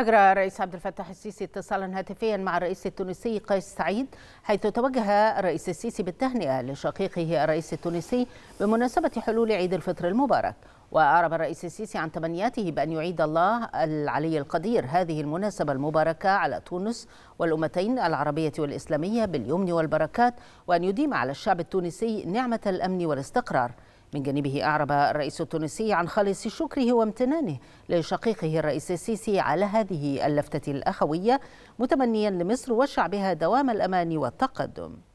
أجرى الرئيس عبد الفتاح السيسي اتصالا هاتفيا مع الرئيس التونسي قيس سعيد حيث توجه الرئيس السيسي بالتهنئة لشقيقه الرئيس التونسي بمناسبة حلول عيد الفطر المبارك وأعرب الرئيس السيسي عن تمنياته بأن يعيد الله العلي القدير هذه المناسبة المباركة على تونس والأمتين العربية والإسلامية باليمن والبركات وأن يديم على الشعب التونسي نعمة الأمن والاستقرار من جانبه أعرب الرئيس التونسي عن خالص شكره وامتنانه لشقيقه الرئيس السيسي على هذه اللفتة الأخوية متمنيا لمصر وشعبها دوام الأمان والتقدم